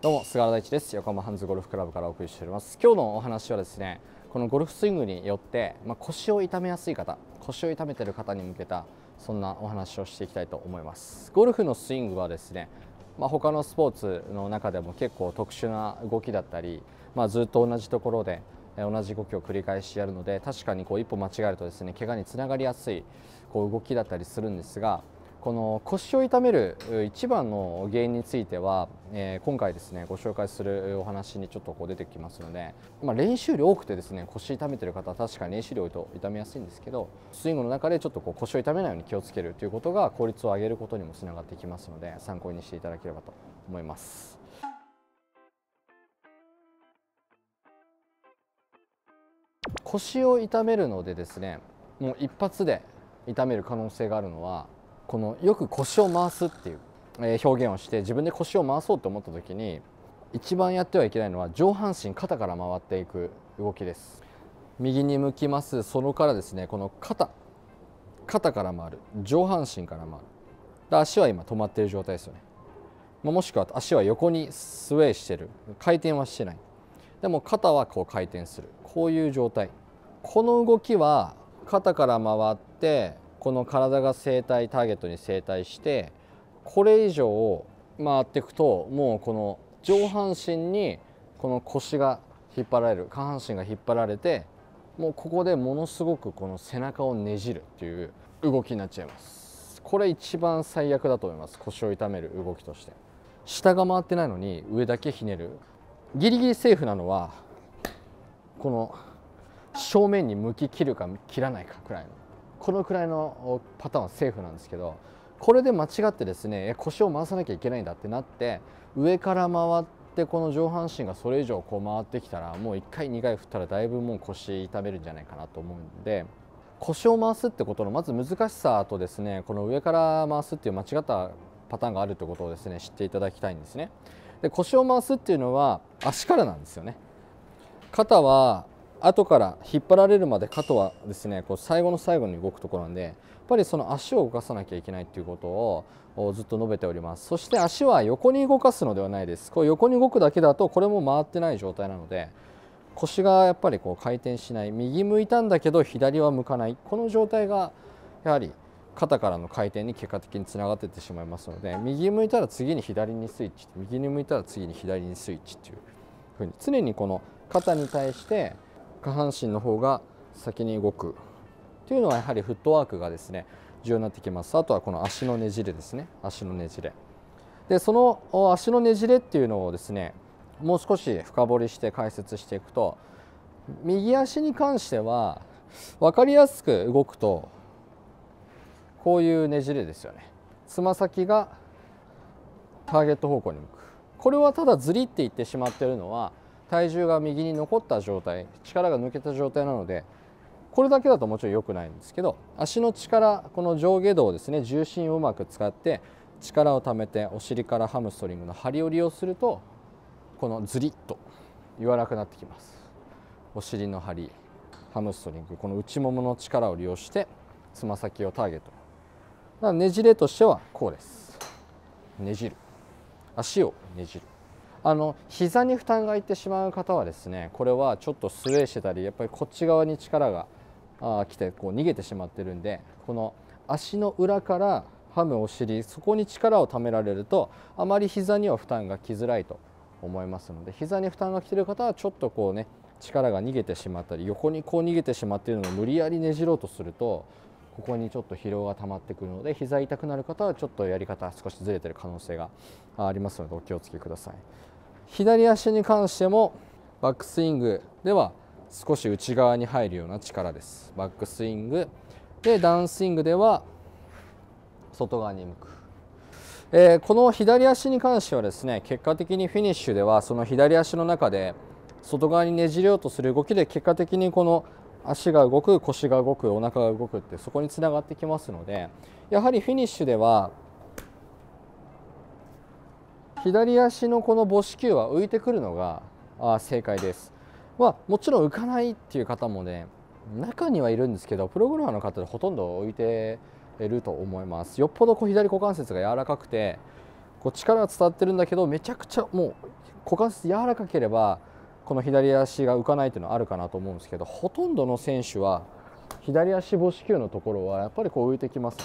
どうも菅原大地です横浜ハンズゴルフクラブからお送りしております今日のお話はですねこのゴルフスイングによって、まあ、腰を痛めやすい方腰を痛めてる方に向けたそんなお話をしていきたいと思いますゴルフのスイングはですねまあ、他のスポーツの中でも結構特殊な動きだったり、まあ、ずっと同じところで同じ動きを繰り返しやるので確かにこう一歩間違えるとですね怪我につながりやすいこう動きだったりするんですがこの腰を痛める一番の原因については、えー、今回ですねご紹介するお話にちょっとこう出てきますので、まあ、練習量多くてですね腰痛めてる方は確かに練習量多いと痛めやすいんですけどスイングの中でちょっとこう腰を痛めないように気をつけるということが効率を上げることにもつながってきますので参考にしていただければと思います。腰を痛めるのでですねもう一発で痛める可能性があるのはこのよく腰を回すっていう表現をして自分で腰を回そうと思った時に一番やってはいけないのは上半身肩から回っていく動きです右に向きますそのからですねこの肩肩から回る上半身から回るで足は今止まってる状態ですよねもしくは足は横にスウェイしてる回転はしてないでも肩はこう回転するこういう状態この動きは肩から回ってこの体が生体ターゲットに生体してこれ以上回っていくともうこの上半身にこの腰が引っ張られる下半身が引っ張られてもうここでものすごくこの背中をねじるっていう動きになっちゃいますこれ一番最悪だと思います腰を痛める動きとして下が回ってないのに上だけひねるギリギリセーフなのはこの正面に向き切るか切らないかくらいのこのくらいのパターンはセーフなんですけどこれで間違ってですね腰を回さなきゃいけないんだってなって上から回ってこの上半身がそれ以上こう回ってきたらもう1回2回振ったらだいぶもう腰痛めるんじゃないかなと思うんで腰を回すってことのまず難しさとですねこの上から回すっていう間違ったパターンがあるってことをですね知っていただきたいんですねで腰を回すっていうのは足からなんですよね肩は後から引っ張られるまで肩はですねこう最後の最後に動くところなんでやっぱりその足を動かさなきゃいけないっていうことをずっと述べておりますそして足は横に動かすのではないですこう横に動くだけだとこれも回ってない状態なので腰がやっぱりこう回転しない右向いたんだけど左は向かないこの状態がやはり肩からの回転に結果的につながっていってしまいますので右向いたら次に左にスイッチ右に向いたら次に左にスイッチっていう風に常にこの肩に対して下半身の方が先に動くというのはやはりフットワークがですね重要になってきますあとはこの足のねじれですね足のねじれでその足のねじれっていうのをですねもう少し深掘りして解説していくと右足に関しては分かりやすく動くとこういうねじれですよねつま先がターゲット方向に向くこれはただずりって言ってしまっているのは体重が右に残った状態力が抜けた状態なのでこれだけだともちろん良くないんですけど足の力この上下動ですね重心をうまく使って力をためてお尻からハムストリングの張りを利用するとこのズリッと柔らなくなってきますお尻の張りハムストリングこの内ももの力を利用してつま先をターゲットねじれとしてはこうですねじる足をねじるあの膝に負担がいってしまう方はですねこれはちょっとスウェーしてたりやっぱりこっち側に力があ来てこう逃げてしまってるんでこの足の裏からハムお尻そこに力をためられるとあまり膝には負担がきづらいと思いますので膝に負担がきてる方はちょっとこうね力が逃げてしまったり横にこう逃げてしまっているのを無理やりねじろうとするとここにちょっと疲労が溜まってくるので膝痛くなる方はちょっとやり方少しずれてる可能性がありますのでお気をつけください。左足に関してもバックスイングでは少し内側に入るような力ですバックスイングでダウンスイングでは外側に向く、えー、この左足に関してはですね結果的にフィニッシュではその左足の中で外側にねじれようとする動きで結果的にこの足が動く腰が動くお腹が動くってそこにつながってきますのでやはりフィニッシュでは左足のこの母子球は浮いてくるのが正解です、まあ、もちろん浮かないっていう方もね中にはいるんですけどプログラマーの方でほとんど浮いていると思いますよっぽどこう左股関節が柔らかくてこう力が伝わってるんだけどめちゃくちゃもう股関節柔らかければこの左足が浮かないというのはあるかなと思うんですけどほとんどの選手は左足母子球のところはやっぱりこう浮いてきます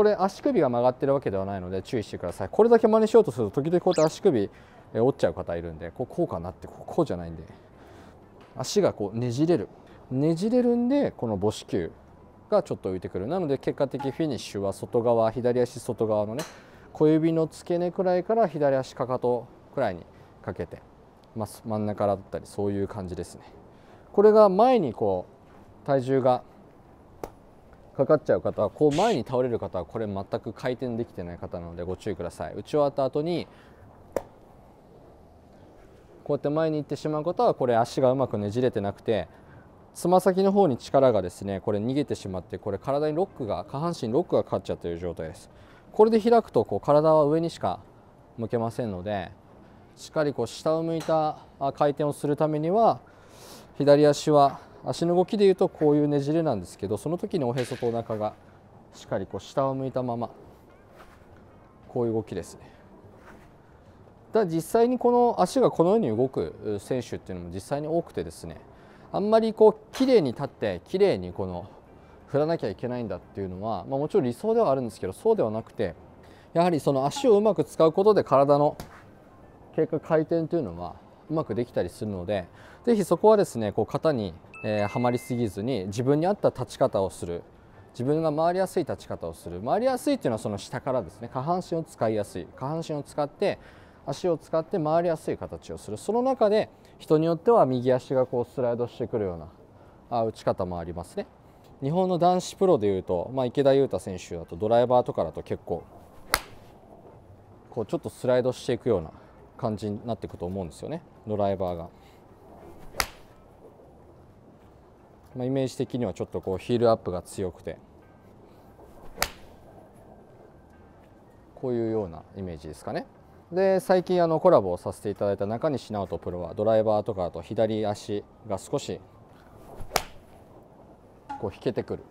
これ足首が曲がってるわけではないので注意してくださいこれだけ真似しようとすると時々こうやって足首折っちゃう方いるんでこうこうかなってこうじゃないんで足がこうねじれるねじれるんでこの母子球がちょっと浮いてくるなので結果的フィニッシュは外側左足外側のね小指の付け根くらいから左足かかとくらいにかけて、まあ、真ん中だったりそういう感じですねこれが前にこう体重がかかっちゃう方はこう前に倒れる方はこれ全く回転できてない方なのでご注意ください打ち終わった後にこうやって前に行ってしまう方はこれ足がうまくねじれてなくてつま先の方に力がですねこれ逃げてしまってこれ体にロックが下半身ロックがかかっちゃっている状態ですこれで開くとこう体は上にしか向けませんのでしっかりこう下を向いた回転をするためには左足は足の動きでいうとこういうねじれなんですけどその時におへそとお腹がしっかりこう下を向いたままこういう動きですね。ただ実際にこの足がこのように動く選手っていうのも実際に多くてですねあんまりこう綺麗に立って綺麗にこの振らなきゃいけないんだっていうのは、まあ、もちろん理想ではあるんですけどそうではなくてやはりその足をうまく使うことで体の経過回転というのはうまくできたりするので是非そこはですねこう肩にえー、はまりすぎずに自分に合った立ち方をする自分が回りやすい立ち方をする回りやすいっていうのはその下からですね下半身を使いやすい下半身を使って足を使って回りやすい形をするその中で人によっては右足がこうスライドしてくるようなあ打ち方もありますね日本の男子プロでいうと、まあ、池田勇太選手だとドライバーとかだと結構こうちょっとスライドしていくような感じになっていくと思うんですよねドライバーが。まあ、イメージ的にはちょっとこうヒールアップが強くてこういうようなイメージですかね。で最近あのコラボをさせていただいた中西直人プロはドライバーとかだと左足が少しこう引けてくる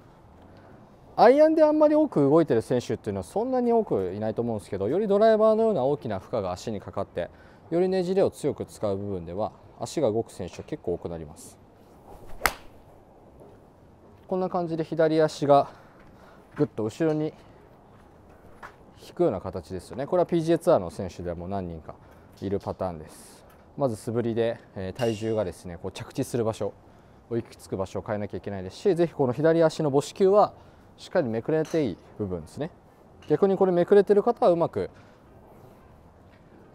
アイアンであんまり多く動いてる選手っていうのはそんなに多くいないと思うんですけどよりドライバーのような大きな負荷が足にかかってよりねじれを強く使う部分では足が動く選手は結構多くなります。こんな感じで左足がぐっと後ろに引くような形ですよねこれは PGA ツアーの選手でも何人かいるパターンですまず素振りで、え体重がですねこう着地する場所行き着く場所を変えなきゃいけないですしぜひこの左足の母子球はしっかりめくれていい部分ですね逆にこれめくれてる方はうまく、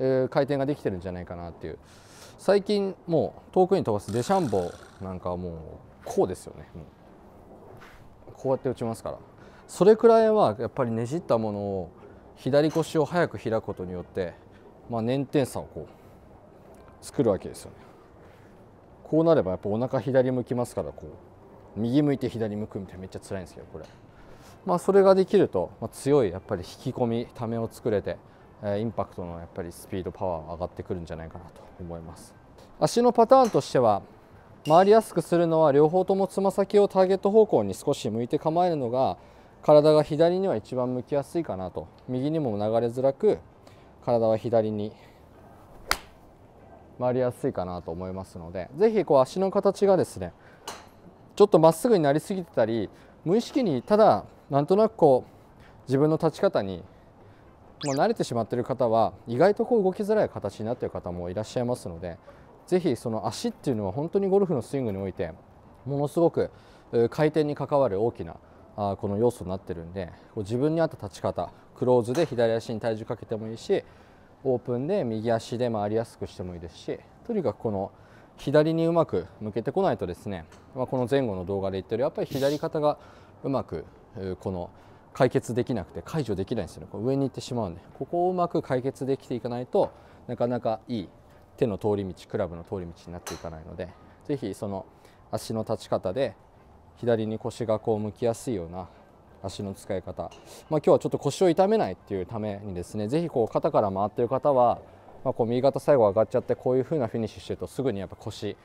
えー、回転ができてるんじゃないかなっていう最近もう遠くに飛ばすデシャンボなんかはもうこうですよね。うん、こうやって打ちますからそれくらいはやっぱりねじったものを左腰を早く開くことによって、まあ、年点差をこう作るわけですよねこうなればやっぱお腹左向きますからこう右向いて左向くみたいなめっちゃ辛いんですけどこれ、まあ、それができると、まあ、強いやっぱり引き込みためを作れてインパクトのやっぱりスピードパワーが上がってくるんじゃないかなと思います足のパターンとしては回りやすくするのは両方ともつま先をターゲット方向に少し向いて構えるのが体が左には一番向きやすいかなと右にも流れづらく体は左に回りやすいかなと思いますので是非こう足の形がですねちょっとまっすぐになりすぎてたり無意識にただなんとなくこう自分の立ち方にもう慣れてしまってる方は意外とこう動きづらい形になってる方もいらっしゃいますのでぜひその足っていうのは本当にゴルフのスイングにおいてものすごく回転に関わる大きなこの要素になってるんで自分に合った立ち方クローズで左足に体重かけてもいいしオープンで右足で回りやすくしてもいいですしとにかくこの左にうまく向けてこないとですね、まあ、この前後の動画で言ってるやっぱり左肩がうまくこの解決できなくて解除できないんですよね上に行ってしまうんでここをうまく解決できていかないとなかなかいい手の通り道クラブの通り道になっていかないので是非その足の立ち方で左に腰がこう向きやすいような足の使い方、まあ、今日はちょっと腰を痛めないっていうためにですね是非こう肩から回ってる方は、まあ、こう右肩最後上がっちゃってこういう風なフィニッシュしてるとすぐにやっぱ腰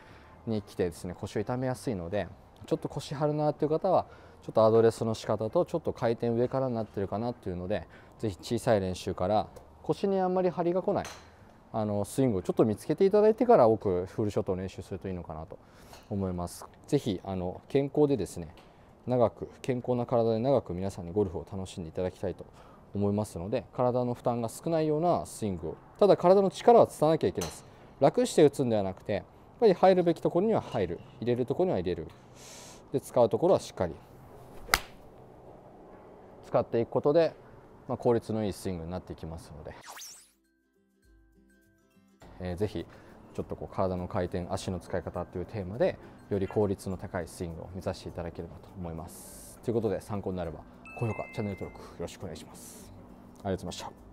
に来てですね腰を痛めやすいのでちょっと腰張るなっていう方はちょっとアドレスの仕方とちょっと回転上からになってるかなっていうので是非小さい練習から腰にあんまり張りが来ないあのスイングをちょっと見つけていただいてから多くフルショットを練習するといいのかなと思います。ぜひあの健康でですね長く健康な体で長く皆さんにゴルフを楽しんでいただきたいと思いますので体の負担が少ないようなスイングをただ体の力は伝わなきゃいけないです楽して打つんではなくてやっぱり入るべきところには入る入れるところには入れるで使うところはしっかり使っていくことで、まあ、効率のいいスイングになっていきますので。えー、ぜひちょっとこう体の回転足の使い方というテーマでより効率の高いスイングを目指していただければと思いますということで参考になれば高評価チャンネル登録よろしくお願いしますありがとうございました